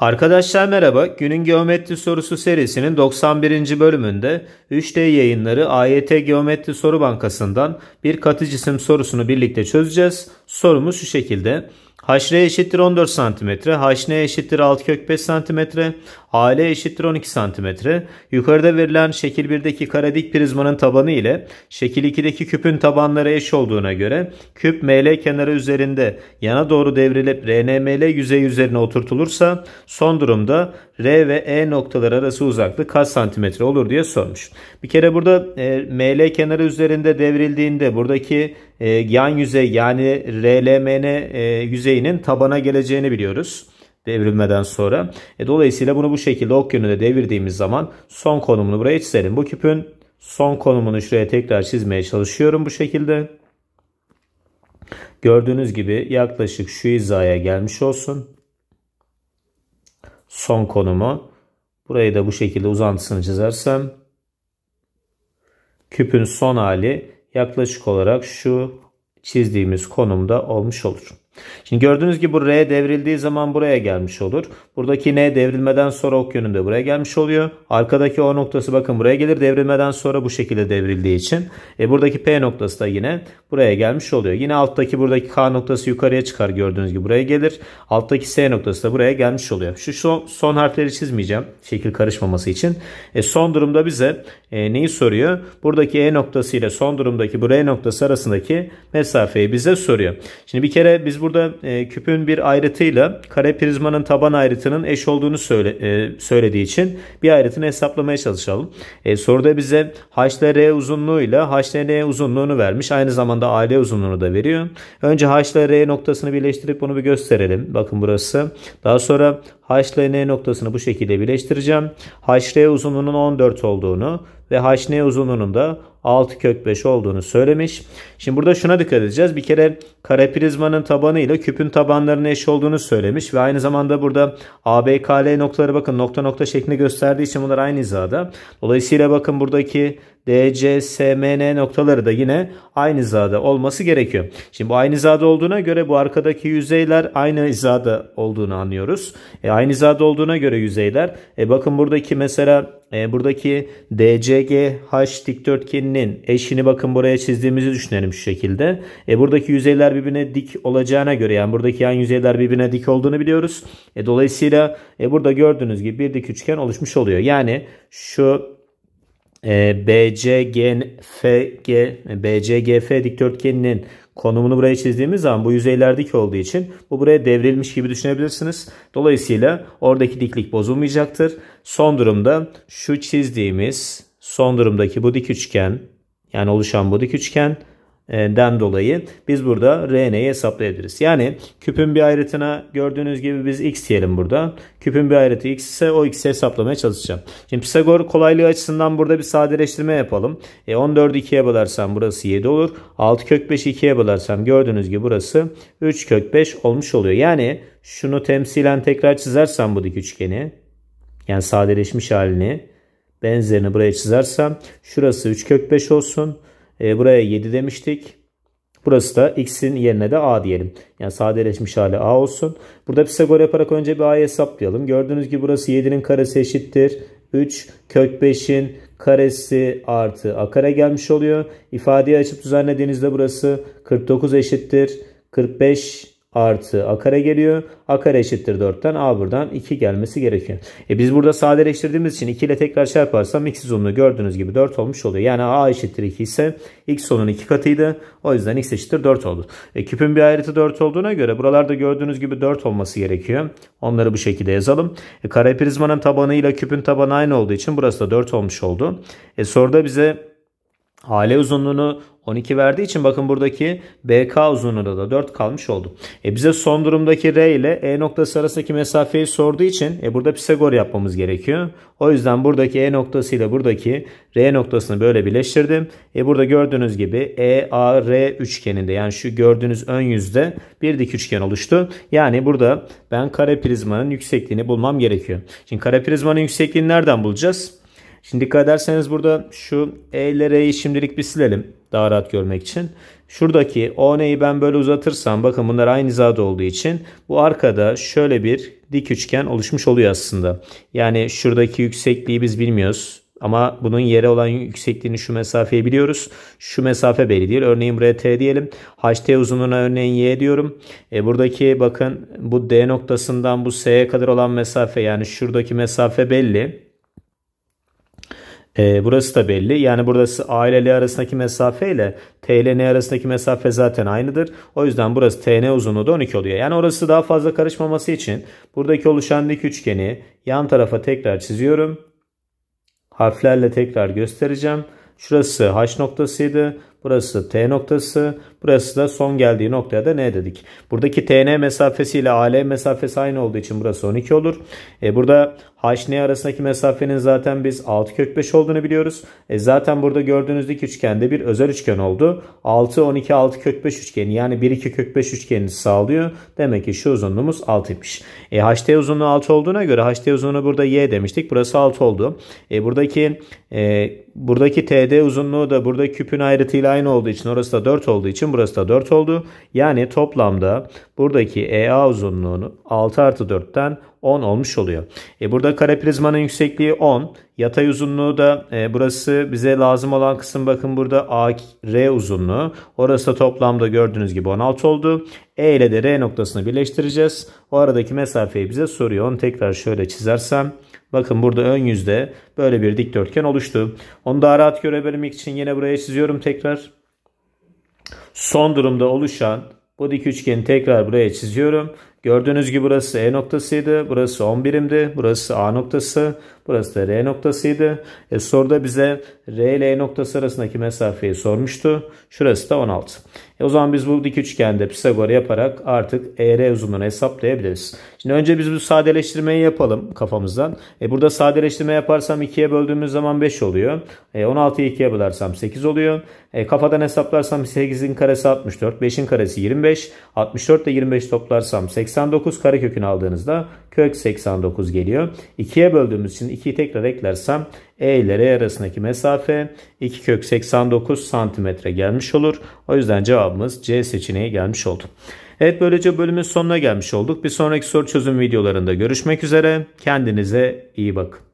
Arkadaşlar merhaba. Günün geometri sorusu serisinin 91. bölümünde 3D yayınları AYT Geometri Soru Bankası'ndan bir katı cisim sorusunu birlikte çözeceğiz. Sorumuz şu şekilde. Haşre eşittir 14 cm. Haşne eşittir 6 kök 5 cm. AL eşittir 12 cm. Yukarıda verilen şekil 1'deki karedik prizmanın tabanı ile şekil 2'deki küpün tabanları eş olduğuna göre küp ML kenarı üzerinde yana doğru devrilip RNML yüzey üzerine oturtulursa son durumda R ve E noktaları arası uzaklık kaç santimetre olur diye sormuş. Bir kere burada e, ML kenarı üzerinde devrildiğinde buradaki e, yan yüzey yani RLMN e, yüzey yüzeyinin tabana geleceğini biliyoruz devrilmeden sonra. E, dolayısıyla bunu bu şekilde ok yönünde devirdiğimiz zaman son konumunu buraya çizelim. Bu küpün son konumunu şuraya tekrar çizmeye çalışıyorum bu şekilde. Gördüğünüz gibi yaklaşık şu hizaya gelmiş olsun. Son konumu. Burayı da bu şekilde uzantısını çizersem. Küpün son hali yaklaşık olarak şu çizdiğimiz konumda olmuş olur. Şimdi gördüğünüz gibi bu R devrildiği zaman buraya gelmiş olur. Buradaki N devrilmeden sonra ok yönünde buraya gelmiş oluyor. Arkadaki O noktası bakın buraya gelir devrilmeden sonra bu şekilde devrildiği için. E buradaki P noktası da yine buraya gelmiş oluyor. Yine alttaki buradaki K noktası yukarıya çıkar gördüğünüz gibi buraya gelir. Alttaki S noktası da buraya gelmiş oluyor. Şu son, son harfleri çizmeyeceğim şekil karışmaması için. E son durumda bize e, neyi soruyor? Buradaki E noktası ile son durumdaki bu R noktası arasındaki mesafeyi bize soruyor. Şimdi bir kere biz bu burada e, küpün bir ayrıtıyla kare prizmanın taban ayrıtının eş olduğunu söyle, e, söylediği için bir ayrıtını hesaplamaya çalışalım. E, soruda bize HLR uzunluğuyla HLN uzunluğunu vermiş. Aynı zamanda AL uzunluğunu da veriyor. Önce HLR noktasını birleştirip bunu bir gösterelim. Bakın burası. Daha sonra H N noktasını bu şekilde birleştireceğim. HR uzunluğunun 14 olduğunu ve HN uzunluğunun da 6 kök 5 olduğunu söylemiş. Şimdi burada şuna dikkat edeceğiz. Bir kere kare prizmanın tabanı ile küpün tabanlarının eş olduğunu söylemiş ve aynı zamanda burada ABKL noktaları bakın nokta nokta şeklinde gösterdiği için bunlar aynı hizada. Dolayısıyla bakın buradaki DCSMN noktaları da yine aynı hizada olması gerekiyor. Şimdi bu aynı hizada olduğuna göre bu arkadaki yüzeyler aynı hizada olduğunu anlıyoruz. E, aynı hizada olduğuna göre yüzeyler. E, bakın buradaki mesela e, buradaki DCGH dikdörtgeninin eşini bakın buraya çizdiğimizi düşünelim şu şekilde. E, buradaki yüzeyler birbirine dik olacağına göre yani buradaki yan yüzeyler birbirine dik olduğunu biliyoruz. E, dolayısıyla e, burada gördüğünüz gibi bir dik üçgen oluşmuş oluyor. Yani şu ee, BCGF, BCGF dikdörtgeninin konumunu buraya çizdiğimiz zaman bu yüzeylerdeki olduğu için bu buraya devrilmiş gibi düşünebilirsiniz. Dolayısıyla oradaki diklik bozulmayacaktır. Son durumda şu çizdiğimiz son durumdaki bu dik üçgen yani oluşan bu dik üçgen den dolayı biz burada rn'yi hesaplayabiliriz. Yani küpün bir ayrıtına gördüğünüz gibi biz x diyelim burada. Küpün bir ayrıtı x ise o x'i hesaplamaya çalışacağım. Şimdi Pisagor kolaylığı açısından burada bir sadeleştirme yapalım. E 14'ü 2'ye bölersem burası 7 olur. 6 kök 5'i 2'ye bölersem gördüğünüz gibi burası 3 kök 5 olmuş oluyor. Yani şunu temsilen tekrar çizersem bu dik üçgeni yani sadeleşmiş halini benzerini buraya çizersem şurası 3 kök 5 olsun. E, buraya 7 demiştik. Burası da x'in yerine de a diyelim. Yani sadeleşmiş hali a olsun. Burada Pisagor yaparak önce bir a'yı hesaplayalım. Gördüğünüz gibi burası 7'nin karesi eşittir. 3 kök 5'in karesi artı a kare gelmiş oluyor. İfadeyi açıp düzenlediğinizde burası 49 eşittir. 45 artı a kare geliyor. a kare eşittir 4'ten a buradan 2 gelmesi gerekiyor. E biz burada sadeleştirdiğimiz için 2 ile tekrar çarparsam x uzunluğu gördüğünüz gibi 4 olmuş oluyor. Yani a eşittir 2 ise x sonun 2 katıydı. O yüzden x eşittir 4 oldu. E küpün bir ayrıtı 4 olduğuna göre buralarda gördüğünüz gibi 4 olması gerekiyor. Onları bu şekilde yazalım. E kare prizmanın tabanı ile küpün tabanı aynı olduğu için burası da 4 olmuş oldu. E soruda bize AL uzunluğunu 12 verdiği için bakın buradaki BK uzunluğunda da 4 kalmış oldu. E bize son durumdaki R ile E noktası arasındaki mesafeyi sorduğu için e burada Pisagor yapmamız gerekiyor. O yüzden buradaki E noktası ile buradaki R noktasını böyle birleştirdim. E burada gördüğünüz gibi EAR üçgeninde yani şu gördüğünüz ön yüzde bir dik üçgen oluştu. Yani burada ben kare prizmanın yüksekliğini bulmam gerekiyor. Şimdi kare prizmanın yüksekliğini nereden bulacağız? Şimdi dikkat ederseniz burada şu E'leri şimdilik bir silelim daha rahat görmek için. Şuradaki ON'yi ben böyle uzatırsam bakın bunlar aynı hizada olduğu için bu arkada şöyle bir dik üçgen oluşmuş oluyor aslında. Yani şuradaki yüksekliği biz bilmiyoruz. Ama bunun yere olan yüksekliğini şu mesafeyi biliyoruz. Şu mesafe belli değil. Örneğin buraya T diyelim. HT uzunluğuna örneğin Y diyorum. E buradaki bakın bu D noktasından bu S'ye kadar olan mesafe yani şuradaki mesafe belli. E, burası da belli. Yani burası A ile L arasındaki mesafe ile T ile N arasındaki mesafe zaten aynıdır. O yüzden burası TN uzunluğu da 12 oluyor. Yani orası daha fazla karışmaması için buradaki oluşan dik üçgeni yan tarafa tekrar çiziyorum. Harflerle tekrar göstereceğim. Şurası H noktasıydı. Burası T noktası. Burası da son geldiği noktaya da N dedik. Buradaki TN mesafesi ile AL mesafesi aynı olduğu için burası 12 olur. E burada HN arasındaki mesafenin zaten biz 6 kök 5 olduğunu biliyoruz. E zaten burada gördüğünüz dik üçgende bir özel üçgen oldu. 6, 12, 6 kök 5 üçgeni yani 1, 2 kök 5 üçgenini sağlıyor. Demek ki şu uzunluğumuz 6'ymış. E HT uzunluğu 6 olduğuna göre HT uzunluğu burada Y demiştik. Burası 6 oldu. E buradaki e, buradaki TD uzunluğu da burada küpün ayrıtıyla aynı olduğu için orası da 4 olduğu için burası da 4 oldu. Yani toplamda buradaki EA uzunluğunu 6 artı 4'ten 10 olmuş oluyor. E burada kare prizmanın yüksekliği 10. Yatay uzunluğu da e, burası bize lazım olan kısım bakın burada AR uzunluğu. Orası da toplamda gördüğünüz gibi 16 oldu. E ile de R noktasını birleştireceğiz. O aradaki mesafeyi bize soruyor. Onu tekrar şöyle çizersem Bakın burada ön yüzde böyle bir dikdörtgen oluştu. Onu daha rahat görebilmek için yine buraya çiziyorum tekrar. Son durumda oluşan bu dik üçgeni tekrar buraya çiziyorum. Gördüğünüz gibi burası E noktasıydı. Burası 11'imdi. Burası A noktası. Burası da R noktasıydı. E, soruda bize R ile E noktası arasındaki mesafeyi sormuştu. Şurası da 16. E o zaman biz bu dik üçgende Pisagor yaparak artık ER uzunluğunu hesaplayabiliriz. Şimdi önce biz bu sadeleştirmeyi yapalım kafamızdan. E burada sadeleştirme yaparsam 2'ye böldüğümüz zaman 5 oluyor. E 16'yı 2'ye bölersem 8 oluyor. E kafadan hesaplarsam 8'in karesi 64, 5'in karesi 25, 64 ile 25 toplarsam 89 karekökünü aldığınızda kök 89 geliyor. 2'ye böldüğümüz için 2'yi tekrar eklersem e ile R arasındaki mesafe 2 kök 89 santimetre gelmiş olur. O yüzden cevabımız C seçeneği gelmiş oldu. Evet böylece bölümün sonuna gelmiş olduk. Bir sonraki soru çözüm videolarında görüşmek üzere. Kendinize iyi bakın.